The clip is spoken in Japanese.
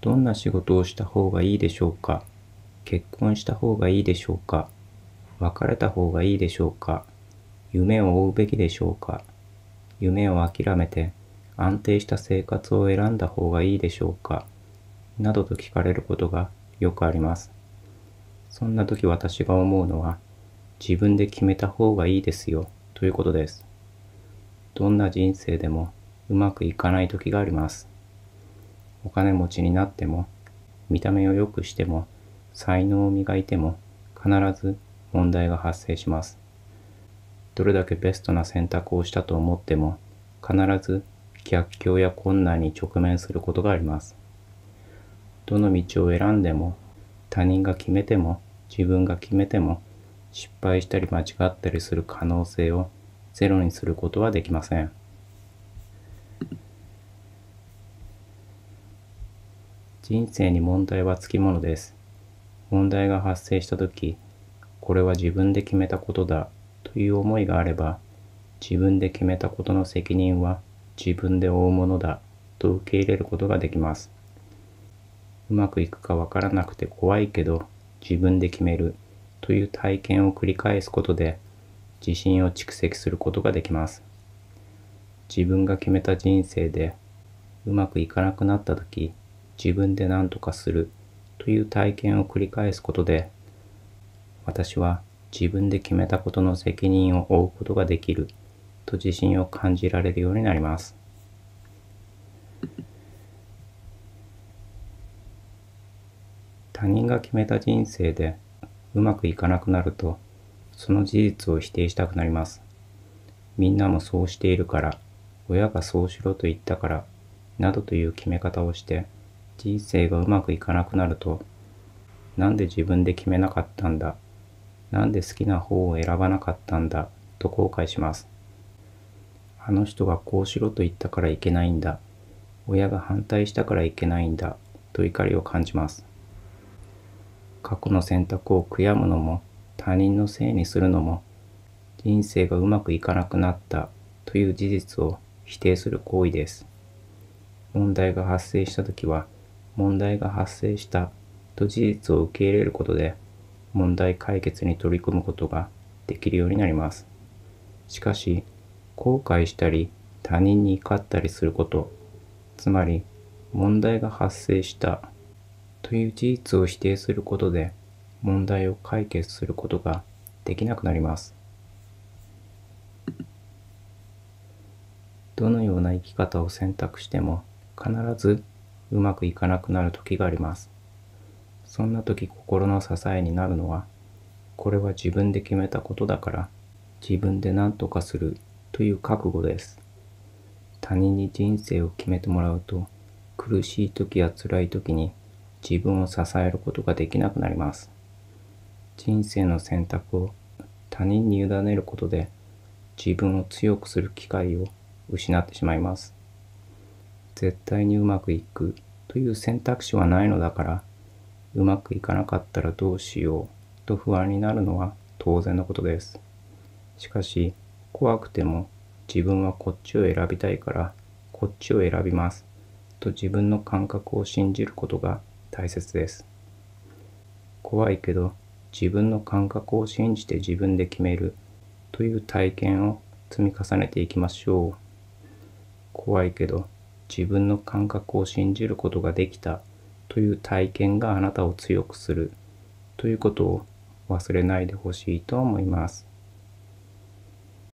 どんな仕事をした方がいいでしょうか結婚した方がいいでしょうか別れた方がいいでしょうか夢を追うべきでしょうか夢を諦めて安定した生活を選んだ方がいいでしょうかなどと聞かれることがよくあります。そんな時私が思うのは自分で決めた方がいいですよということです。どんな人生でもうまくいかない時があります。お金持ちになっても、見た目を良くしても、才能を磨いても、必ず問題が発生します。どれだけベストな選択をしたと思っても、必ず逆境や困難に直面することがあります。どの道を選んでも、他人が決めても、自分が決めても、失敗したり間違ったりする可能性をゼロにすることはできません。人生に問題はつきものです。問題が発生した時、これは自分で決めたことだという思いがあれば、自分で決めたことの責任は自分で負うものだと受け入れることができます。うまくいくかわからなくて怖いけど自分で決めるという体験を繰り返すことで自信を蓄積することができます。自分が決めた人生でうまくいかなくなった時自分で何とかするという体験を繰り返すことで私は自分で決めたことの責任を負うことができると自信を感じられるようになります他人が決めた人生でうまくいかなくなるとその事実を否定したくなりますみんなもそうしているから親がそうしろと言ったからなどという決め方をして人生がうまくいかなくなると、なんで自分で決めなかったんだ、なんで好きな方を選ばなかったんだ、と後悔します。あの人がこうしろと言ったからいけないんだ、親が反対したからいけないんだ、と怒りを感じます。過去の選択を悔やむのも、他人のせいにするのも、人生がうまくいかなくなったという事実を否定する行為です。問題が発生した時は問題が発生したと事実を受け入れることで問題解決に取り組むことができるようになります。しかし、後悔したり他人に怒ったりすること、つまり問題が発生したという事実を否定することで問題を解決することができなくなります。どのような生き方を選択しても必ずうまくいかなくなる時があります。そんな時心の支えになるのは、これは自分で決めたことだから自分で何とかするという覚悟です。他人に人生を決めてもらうと苦しい時や辛い時に自分を支えることができなくなります。人生の選択を他人に委ねることで自分を強くする機会を失ってしまいます。絶対にうまくいくという選択肢はないのだから、うまくいかなかったらどうしようと不安になるのは当然のことです。しかし、怖くても自分はこっちを選びたいからこっちを選びますと自分の感覚を信じることが大切です。怖いけど自分の感覚を信じて自分で決めるという体験を積み重ねていきましょう。怖いけど自分の感覚を信じることができたという体験があなたを強くするということを忘れないでほしいと思います。